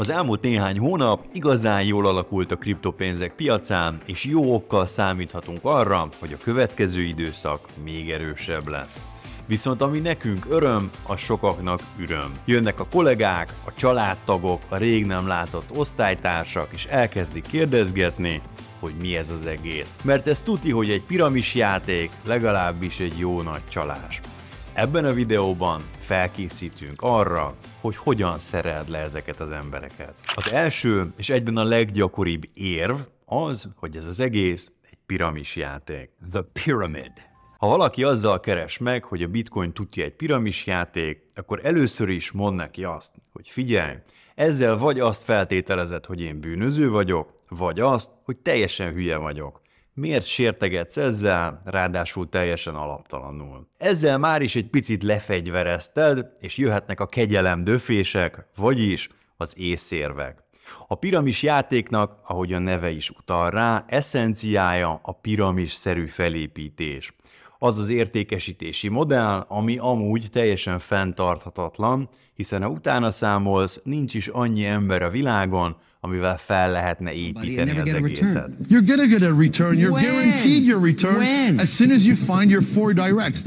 Az elmúlt néhány hónap igazán jól alakult a kriptopénzek piacán, és jó okkal számíthatunk arra, hogy a következő időszak még erősebb lesz. Viszont ami nekünk öröm, a sokaknak üröm. Jönnek a kollégák, a családtagok, a rég nem látott osztálytársak, és elkezdik kérdezgetni, hogy mi ez az egész. Mert ez tuti, hogy egy piramis játék, legalábbis egy jó nagy csalás. Ebben a videóban felkészítünk arra, hogy hogyan szereld le ezeket az embereket. Az első és egyben a leggyakoribb érv az, hogy ez az egész egy piramis játék. The Pyramid. Ha valaki azzal keres meg, hogy a bitcoin tudja egy piramis játék, akkor először is mond neki azt, hogy figyelj, ezzel vagy azt feltételezed, hogy én bűnöző vagyok, vagy azt, hogy teljesen hülye vagyok. Miért sértegetsz ezzel, ráadásul teljesen alaptalanul? Ezzel már is egy picit lefegyverezted, és jöhetnek a kegyelem döfések, vagyis az észérvek. A piramis játéknak, ahogy a neve is utal rá, eszenciája a piramis-szerű felépítés az az értékesítési modell, ami amúgy teljesen fenntarthatatlan, hiszen ha utána számolsz, nincs is annyi ember a világon, amivel fel lehetne építeni az egészet. You're gonna get a return. You're When? guaranteed your return When? as soon as you find your four directs.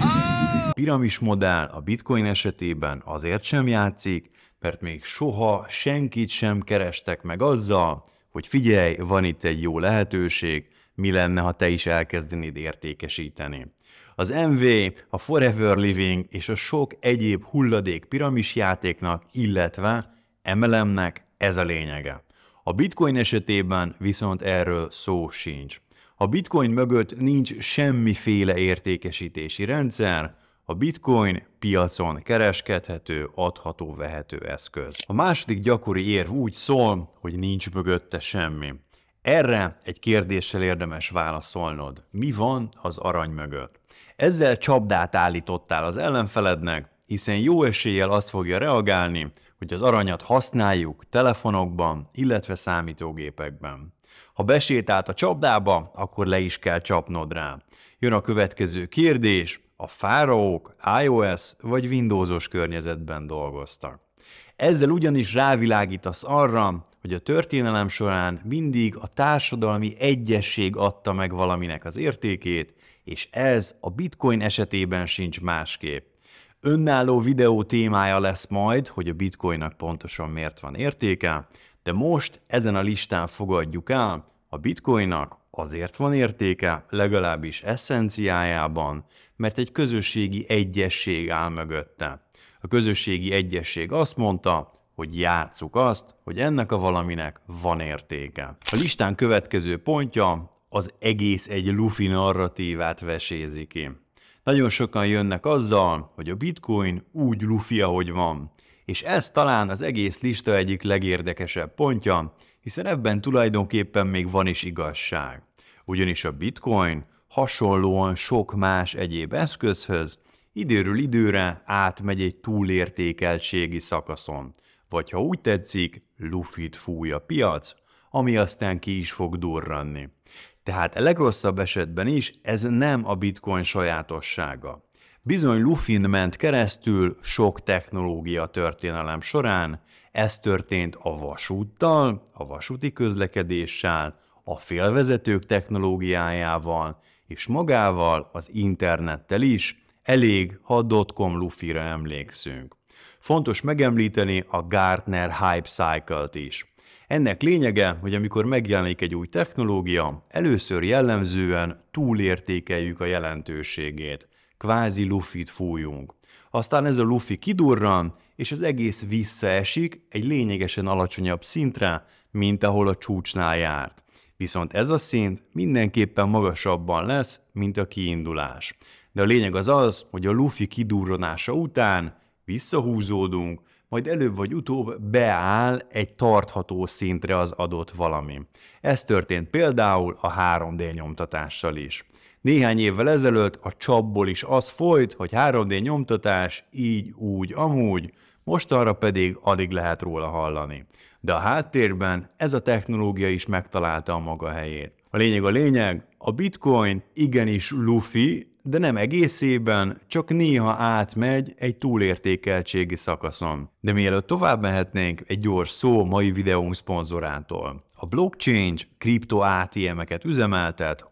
Oh! A piramis modell a bitcoin esetében azért sem játszik, mert még soha senkit sem kerestek meg azzal, hogy figyelj, van itt egy jó lehetőség, mi lenne, ha te is elkezdenéd értékesíteni. Az MV, a Forever Living és a sok egyéb hulladék piramisjátéknak, illetve MLM-nek ez a lényege. A bitcoin esetében viszont erről szó sincs. A bitcoin mögött nincs semmiféle értékesítési rendszer, a bitcoin piacon kereskedhető, adható, vehető eszköz. A második gyakori érv úgy szól, hogy nincs mögötte semmi. Erre egy kérdéssel érdemes válaszolnod. Mi van az arany mögött? Ezzel csapdát állítottál az ellenfelednek, hiszen jó eséllyel azt fogja reagálni, hogy az aranyat használjuk telefonokban, illetve számítógépekben. Ha besétált a csapdába, akkor le is kell csapnod rá. Jön a következő kérdés, a fáraók iOS vagy Windowsos környezetben dolgoztak. Ezzel ugyanis rávilágítasz arra, hogy a történelem során mindig a társadalmi egyesség adta meg valaminek az értékét, és ez a bitcoin esetében sincs másképp. Önálló videó témája lesz majd, hogy a bitcoinnak pontosan miért van értéke, de most ezen a listán fogadjuk el, a bitcoinnak azért van értéke, legalábbis eszenciájában, mert egy közösségi egyesség áll mögötte a közösségi egyesség azt mondta, hogy játsszuk azt, hogy ennek a valaminek van értéke. A listán következő pontja az egész egy lufi narratívát vesézi ki. Nagyon sokan jönnek azzal, hogy a bitcoin úgy lufi, ahogy van. És ez talán az egész lista egyik legérdekesebb pontja, hiszen ebben tulajdonképpen még van is igazság. Ugyanis a bitcoin hasonlóan sok más egyéb eszközhöz időről időre átmegy egy túlértékeltségi szakaszon, vagy ha úgy tetszik, lufit fúj a piac, ami aztán ki is fog durranni. Tehát a legrosszabb esetben is ez nem a bitcoin sajátossága. Bizony lufin ment keresztül sok technológia történelem során, ez történt a vasúttal, a vasúti közlekedéssel, a félvezetők technológiájával, és magával, az internettel is, elég, ha dotcom lufira emlékszünk. Fontos megemlíteni a Gartner Hype Cycle-t is. Ennek lényege, hogy amikor megjelenik egy új technológia, először jellemzően túlértékeljük a jelentőségét. Kvázi lufit fújunk. Aztán ez a lufi kidurran, és az egész visszaesik egy lényegesen alacsonyabb szintre, mint ahol a csúcsnál járt. Viszont ez a szint mindenképpen magasabban lesz, mint a kiindulás de a lényeg az az, hogy a Luffy kidurranása után visszahúzódunk, majd előbb vagy utóbb beáll egy tartható szintre az adott valami. Ez történt például a 3D nyomtatással is. Néhány évvel ezelőtt a csapból is az folyt, hogy 3D nyomtatás így, úgy, amúgy, mostanra pedig alig lehet róla hallani. De a háttérben ez a technológia is megtalálta a maga helyét. A lényeg a lényeg, a bitcoin igenis lufi, de nem egészében, csak néha átmegy egy túlértékeltségi szakaszon. De mielőtt tovább mehetnénk, egy gyors szó mai videónk szponzorától. A blockchain kripto ATM-eket üzemeltet,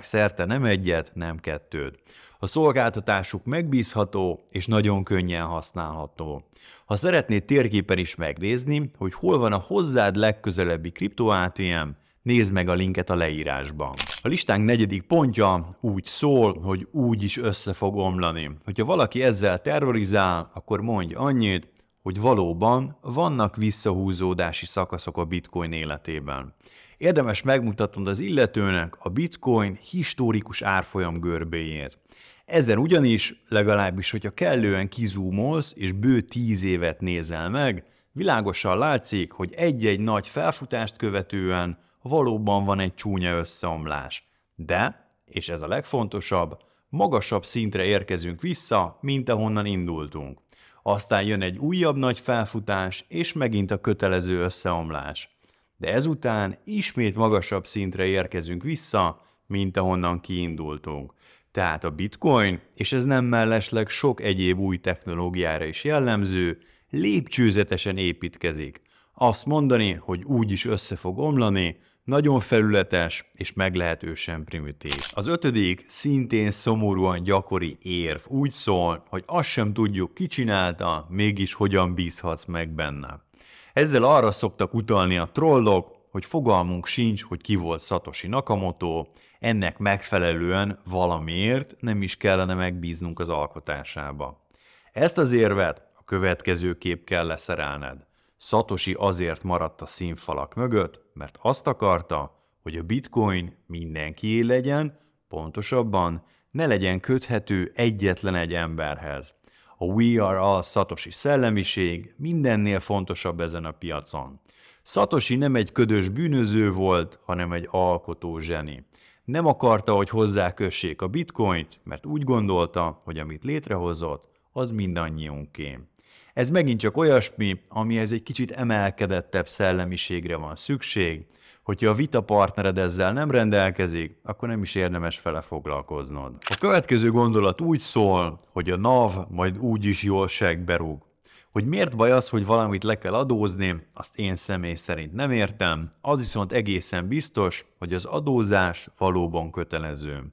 szerte nem egyet, nem kettőt. A szolgáltatásuk megbízható és nagyon könnyen használható. Ha szeretnéd térképen is megnézni, hogy hol van a hozzád legközelebbi kripto ATM, Nézd meg a linket a leírásban. A listánk negyedik pontja úgy szól, hogy úgy is össze fog omlani. Hogyha valaki ezzel terrorizál, akkor mondj annyit, hogy valóban vannak visszahúzódási szakaszok a bitcoin életében. Érdemes megmutatnod az illetőnek a bitcoin historikus árfolyam görbéjét. Ezen ugyanis, legalábbis, hogyha kellően kizúmolsz és bő tíz évet nézel meg, világosan látszik, hogy egy-egy nagy felfutást követően valóban van egy csúnya összeomlás. De, és ez a legfontosabb, magasabb szintre érkezünk vissza, mint ahonnan indultunk. Aztán jön egy újabb nagy felfutás, és megint a kötelező összeomlás. De ezután ismét magasabb szintre érkezünk vissza, mint ahonnan kiindultunk. Tehát a bitcoin, és ez nem mellesleg sok egyéb új technológiára is jellemző, lépcsőzetesen építkezik. Azt mondani, hogy úgy is össze fog omlani, nagyon felületes és meglehetősen primitív. Az ötödik szintén szomorúan gyakori érv úgy szól, hogy azt sem tudjuk ki csinálta, mégis hogyan bízhatsz meg benne. Ezzel arra szoktak utalni a trollok, hogy fogalmunk sincs, hogy ki volt Satoshi Nakamoto, ennek megfelelően valamiért nem is kellene megbíznunk az alkotásába. Ezt az érvet a következő kép kell leszerelned. Satoshi azért maradt a színfalak mögött, mert azt akarta, hogy a bitcoin mindenkié legyen, pontosabban ne legyen köthető egyetlen egy emberhez. A We Are All Satoshi szellemiség mindennél fontosabb ezen a piacon. Satoshi nem egy ködös bűnöző volt, hanem egy alkotó zseni. Nem akarta, hogy hozzákössék a bitcoint, mert úgy gondolta, hogy amit létrehozott, az mindannyiunké. Ez megint csak olyasmi, amihez egy kicsit emelkedettebb szellemiségre van szükség, hogyha a vita partnered ezzel nem rendelkezik, akkor nem is érdemes fele foglalkoznod. A következő gondolat úgy szól, hogy a NAV majd úgy is jól segberúg. Hogy miért baj az, hogy valamit le kell adózni, azt én személy szerint nem értem, az viszont egészen biztos, hogy az adózás valóban kötelező.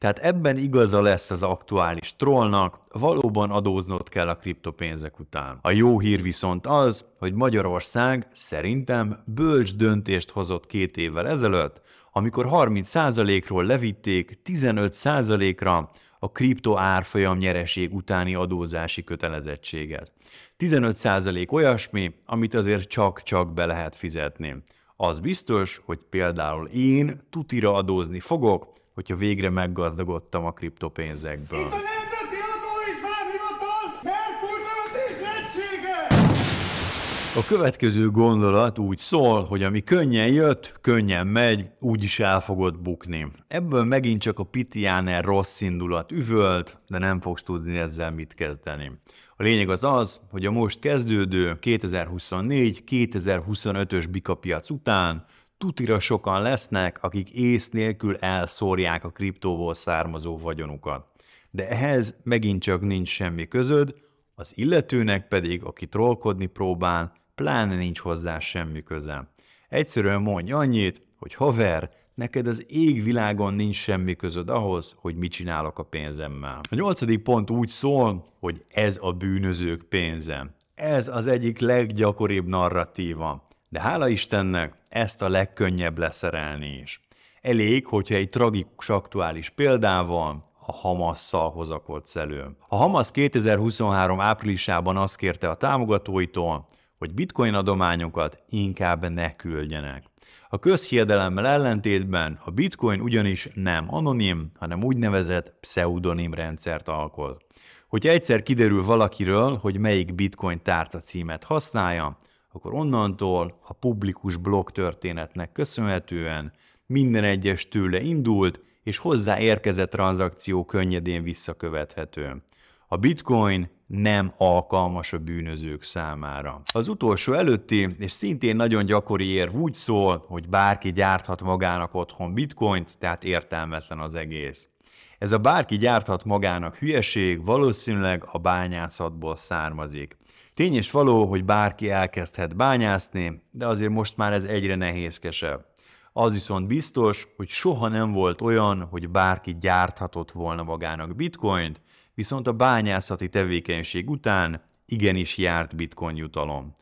Tehát ebben igaza lesz az aktuális trollnak, valóban adóznod kell a kriptopénzek után. A jó hír viszont az, hogy Magyarország szerintem bölcs döntést hozott két évvel ezelőtt, amikor 30%-ról levitték 15%-ra a kripto árfolyam nyereség utáni adózási kötelezettséget. 15% olyasmi, amit azért csak-csak be lehet fizetni. Az biztos, hogy például én tutira adózni fogok, hogyha végre meggazdagodtam a kriptopénzekből. a A következő gondolat úgy szól, hogy ami könnyen jött, könnyen megy, úgyis el fogod bukni. Ebből megint csak a Pitiáner rossz indulat üvölt, de nem fogsz tudni ezzel mit kezdeni. A lényeg az az, hogy a most kezdődő 2024-2025-ös bikapiac után tutira sokan lesznek, akik ész nélkül elszórják a kriptóból származó vagyonukat. De ehhez megint csak nincs semmi közöd, az illetőnek pedig, aki trollkodni próbál, pláne nincs hozzá semmi köze. Egyszerűen mondj annyit, hogy haver, neked az égvilágon nincs semmi közöd ahhoz, hogy mit csinálok a pénzemmel. A nyolcadik pont úgy szól, hogy ez a bűnözők pénze. Ez az egyik leggyakoribb narratíva. De hála Istennek, ezt a legkönnyebb leszerelni is. Elég, hogyha egy tragikus aktuális példával, a Hamasszal hozakodsz elő. A Hamas 2023 áprilisában azt kérte a támogatóitól, hogy bitcoin adományokat inkább ne küldjenek. A közhiedelemmel ellentétben a bitcoin ugyanis nem anonim, hanem úgynevezett pseudonim rendszert alkot. Hogyha egyszer kiderül valakiről, hogy melyik bitcoin tárca címet használja, akkor onnantól a publikus blog történetnek köszönhetően minden egyes tőle indult, és hozzáérkezett tranzakció könnyedén visszakövethető. A bitcoin nem alkalmas a bűnözők számára. Az utolsó előtti, és szintén nagyon gyakori érv úgy szól, hogy bárki gyárthat magának otthon bitcoint, tehát értelmetlen az egész. Ez a bárki gyárthat magának hülyeség valószínűleg a bányászatból származik. Tény és való, hogy bárki elkezdhet bányászni, de azért most már ez egyre nehézkesebb. Az viszont biztos, hogy soha nem volt olyan, hogy bárki gyárthatott volna magának bitcoint, viszont a bányászati tevékenység után igenis járt bitcoin jutalom.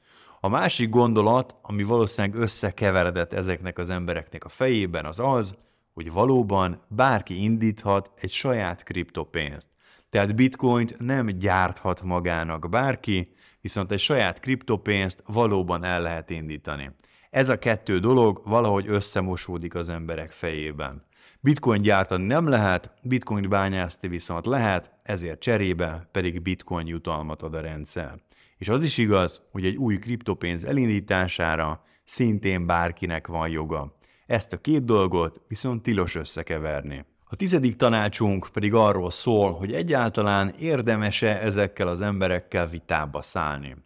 A másik gondolat, ami valószínűleg összekeveredett ezeknek az embereknek a fejében, az az, hogy valóban bárki indíthat egy saját kriptopénzt. Tehát bitcoint nem gyárthat magának bárki, viszont egy saját kriptopénzt valóban el lehet indítani. Ez a kettő dolog valahogy összemosódik az emberek fejében. Bitcoin gyártani nem lehet, bitcoin bányászni viszont lehet, ezért cserébe pedig bitcoin jutalmat ad a rendszer. És az is igaz, hogy egy új kriptopénz elindítására szintén bárkinek van joga. Ezt a két dolgot viszont tilos összekeverni. A tizedik tanácsunk pedig arról szól, hogy egyáltalán érdemese ezekkel az emberekkel vitába szállni.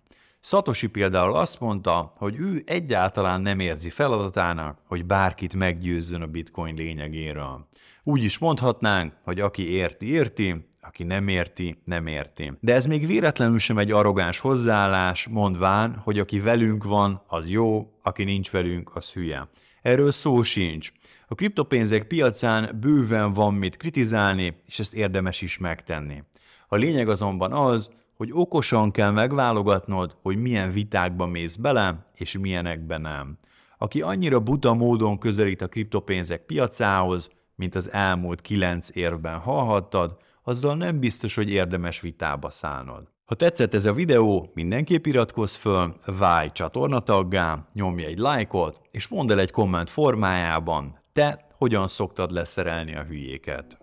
Szatosi például azt mondta, hogy ő egyáltalán nem érzi feladatának, hogy bárkit meggyőzzön a bitcoin lényegéről. Úgy is mondhatnánk, hogy aki érti, érti, aki nem érti, nem érti. De ez még véletlenül sem egy arrogáns hozzáállás, mondván, hogy aki velünk van, az jó, aki nincs velünk, az hülye. Erről szó sincs. A kriptopénzek piacán bőven van mit kritizálni, és ezt érdemes is megtenni. A lényeg azonban az, hogy okosan kell megválogatnod, hogy milyen vitákba mész bele, és milyenekben nem. Aki annyira buta módon közelít a kriptopénzek piacához, mint az elmúlt kilenc évben hallhattad, azzal nem biztos, hogy érdemes vitába szállnod. Ha tetszett ez a videó, mindenképp iratkozz föl, válj csatornataggá, nyomj egy lájkot, és mondd el egy komment formájában, te hogyan szoktad leszerelni a hülyéket?